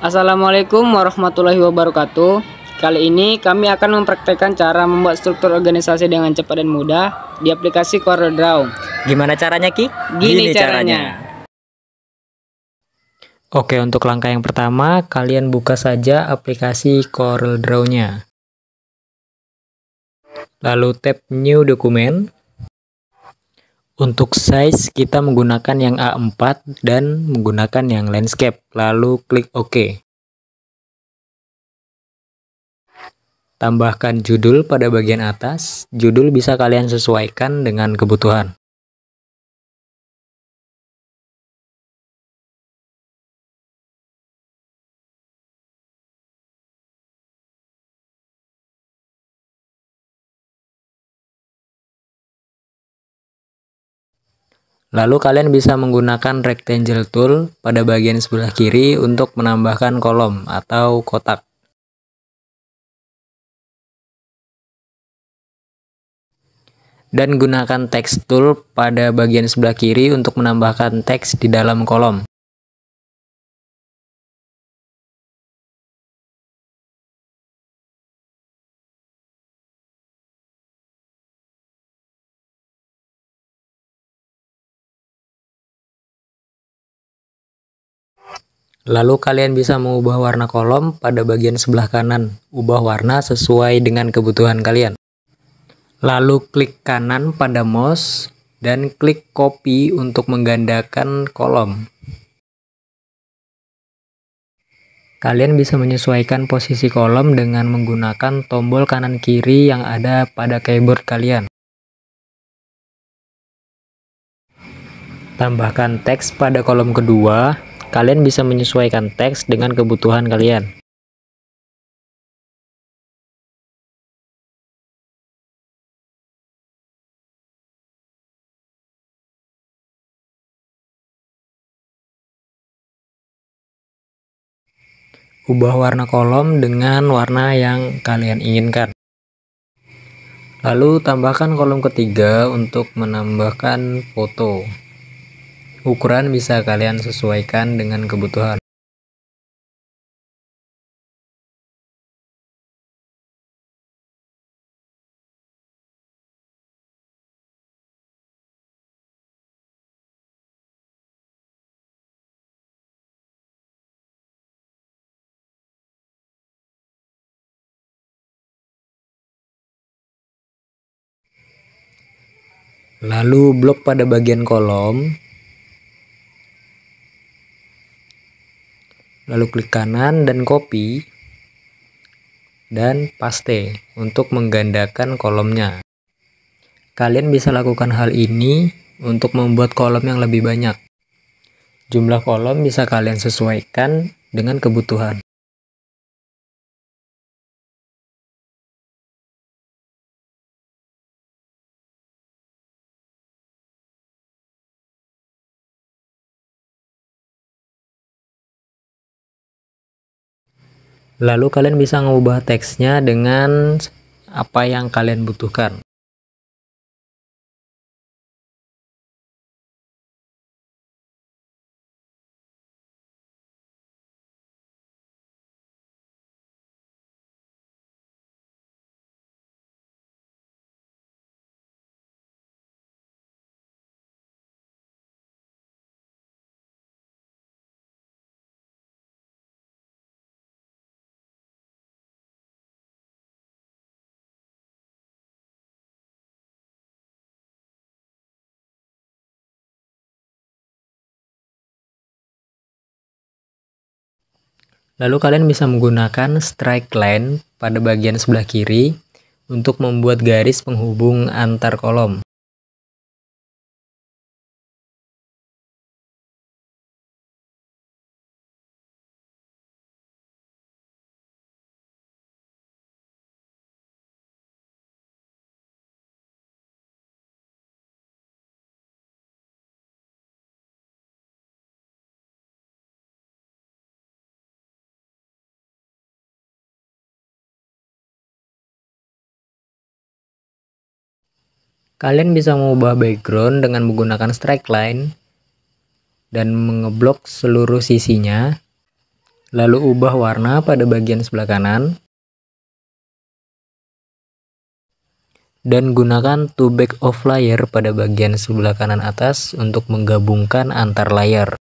Assalamualaikum warahmatullahi wabarakatuh Kali ini kami akan mempraktekkan cara membuat struktur organisasi dengan cepat dan mudah di aplikasi CorelDRAW Gimana caranya Ki? Gini, Gini caranya. caranya Oke untuk langkah yang pertama kalian buka saja aplikasi CorelDRAW nya Lalu tap new Document. Untuk size kita menggunakan yang A4 dan menggunakan yang landscape, lalu klik OK. Tambahkan judul pada bagian atas, judul bisa kalian sesuaikan dengan kebutuhan. Lalu kalian bisa menggunakan rectangle tool pada bagian sebelah kiri untuk menambahkan kolom atau kotak. Dan gunakan text tool pada bagian sebelah kiri untuk menambahkan teks di dalam kolom. Lalu kalian bisa mengubah warna kolom pada bagian sebelah kanan. Ubah warna sesuai dengan kebutuhan kalian. Lalu klik kanan pada mouse dan klik copy untuk menggandakan kolom. Kalian bisa menyesuaikan posisi kolom dengan menggunakan tombol kanan kiri yang ada pada keyboard kalian. Tambahkan teks pada kolom kedua Kalian bisa menyesuaikan teks dengan kebutuhan kalian. Ubah warna kolom dengan warna yang kalian inginkan. Lalu tambahkan kolom ketiga untuk menambahkan foto. Ukuran bisa kalian sesuaikan dengan kebutuhan. Lalu blok pada bagian kolom lalu klik kanan dan copy dan paste untuk menggandakan kolomnya kalian bisa lakukan hal ini untuk membuat kolom yang lebih banyak jumlah kolom bisa kalian sesuaikan dengan kebutuhan Lalu kalian bisa mengubah teksnya dengan apa yang kalian butuhkan. Lalu kalian bisa menggunakan strike line pada bagian sebelah kiri untuk membuat garis penghubung antar kolom. Kalian bisa mengubah background dengan menggunakan strike line dan mengeblok seluruh sisinya. Lalu ubah warna pada bagian sebelah kanan. Dan gunakan two back of layer pada bagian sebelah kanan atas untuk menggabungkan antar layer.